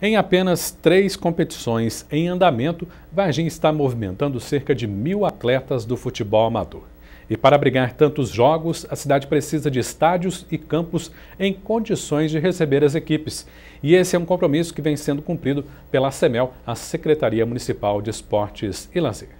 Em apenas três competições em andamento, Varginha está movimentando cerca de mil atletas do futebol amador. E para abrigar tantos jogos, a cidade precisa de estádios e campos em condições de receber as equipes. E esse é um compromisso que vem sendo cumprido pela SEMEL, a Secretaria Municipal de Esportes e Lazer.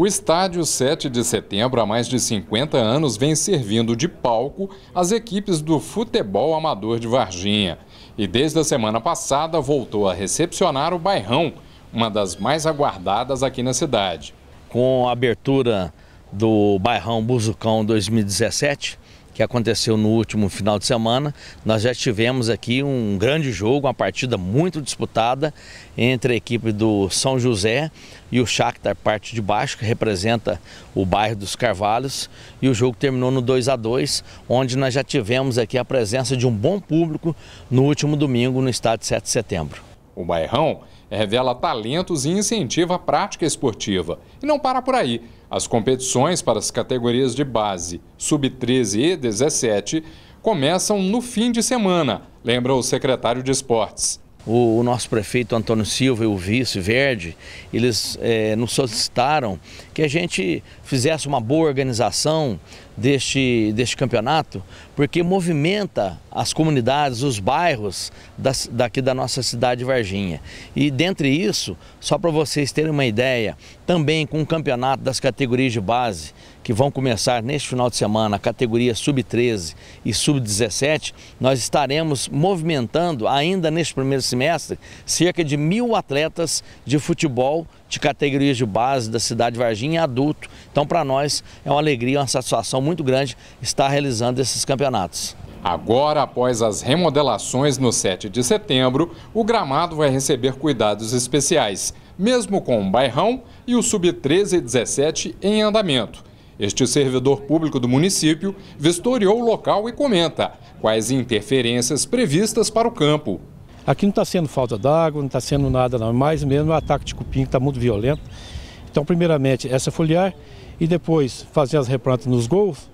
O estádio 7 de setembro, há mais de 50 anos, vem servindo de palco às equipes do futebol amador de Varginha. E desde a semana passada voltou a recepcionar o Bairrão, uma das mais aguardadas aqui na cidade. Com a abertura do Bairrão Buzucão 2017, que aconteceu no último final de semana. Nós já tivemos aqui um grande jogo, uma partida muito disputada entre a equipe do São José e o Shakhtar, parte de baixo, que representa o bairro dos Carvalhos. E o jogo terminou no 2 a 2 onde nós já tivemos aqui a presença de um bom público no último domingo no estádio 7 de setembro. O Bairrão é, revela talentos e incentiva a prática esportiva. E não para por aí. As competições para as categorias de base, sub-13 e 17, começam no fim de semana, lembra o secretário de Esportes o, o nosso prefeito Antônio Silva e o vice Verde, eles é, nos solicitaram que a gente fizesse uma boa organização deste, deste campeonato, porque movimenta as comunidades, os bairros das, daqui da nossa cidade de Varginha. E dentre isso, só para vocês terem uma ideia, também com o campeonato das categorias de base, que vão começar neste final de semana a categoria sub-13 e sub-17, nós estaremos movimentando ainda neste primeiro semestre cerca de mil atletas de futebol de categorias de base da cidade de Varginha adulto. Então, para nós é uma alegria, uma satisfação muito grande estar realizando esses campeonatos. Agora, após as remodelações no 7 de setembro, o gramado vai receber cuidados especiais, mesmo com o bairrão e o Sub-13 e 17 em andamento. Este servidor público do município vistoriou o local e comenta quais interferências previstas para o campo. Aqui não está sendo falta d'água, não está sendo nada não, mais mesmo o ataque de cupim que está muito violento. Então, primeiramente, essa foliar e depois fazer as replantas nos gols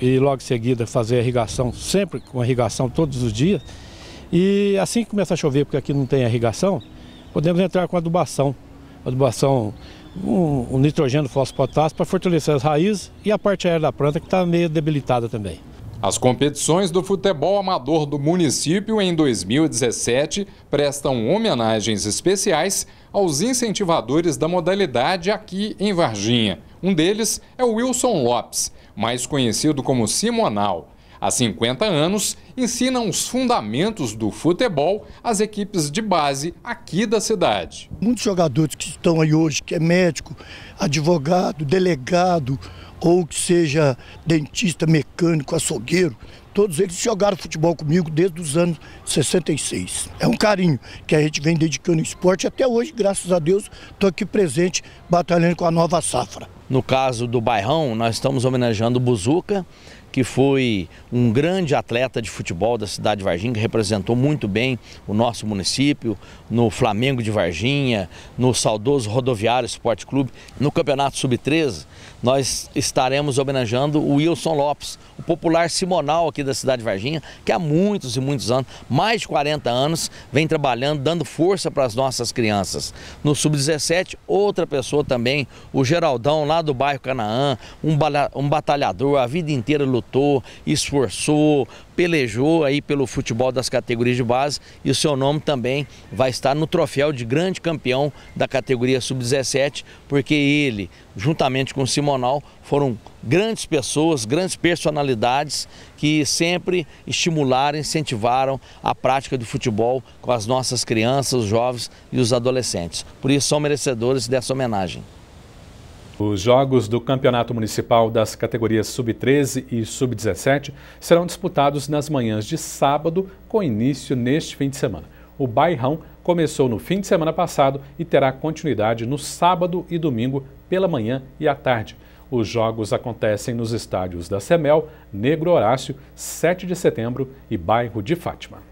e logo em seguida fazer a irrigação, sempre com irrigação todos os dias. E assim que começar a chover, porque aqui não tem irrigação, podemos entrar com adubação. Adubação um, um nitrogênio fósforo-potássio para fortalecer as raízes e a parte aérea da planta que está meio debilitada também. As competições do futebol amador do município em 2017 prestam homenagens especiais aos incentivadores da modalidade aqui em Varginha. Um deles é o Wilson Lopes, mais conhecido como Simonal. Há 50 anos, ensinam os fundamentos do futebol às equipes de base aqui da cidade. Muitos jogadores que estão aí hoje, que é médico, advogado, delegado, ou que seja dentista, mecânico, açougueiro, todos eles jogaram futebol comigo desde os anos 66. É um carinho que a gente vem dedicando ao esporte até hoje, graças a Deus, estou aqui presente batalhando com a nova safra. No caso do Bairrão, nós estamos homenageando o Buzuca, que foi um grande atleta de futebol da cidade de Varginha, que representou muito bem o nosso município, no Flamengo de Varginha, no saudoso Rodoviário Esporte Clube. No Campeonato Sub-13, nós estaremos homenageando o Wilson Lopes, o popular simonal aqui da cidade de Varginha, que há muitos e muitos anos, mais de 40 anos, vem trabalhando, dando força para as nossas crianças. No Sub-17, outra pessoa também, o Geraldão, lá do bairro Canaã, um, um batalhador, a vida inteira lutando lutou, esforçou, pelejou aí pelo futebol das categorias de base e o seu nome também vai estar no troféu de grande campeão da categoria sub-17, porque ele, juntamente com o Simonal, foram grandes pessoas, grandes personalidades que sempre estimularam, incentivaram a prática do futebol com as nossas crianças, os jovens e os adolescentes. Por isso são merecedores dessa homenagem. Os jogos do Campeonato Municipal das categorias Sub-13 e Sub-17 serão disputados nas manhãs de sábado, com início neste fim de semana. O bairrão começou no fim de semana passado e terá continuidade no sábado e domingo, pela manhã e à tarde. Os jogos acontecem nos estádios da Semel, Negro Horácio, 7 de setembro e bairro de Fátima.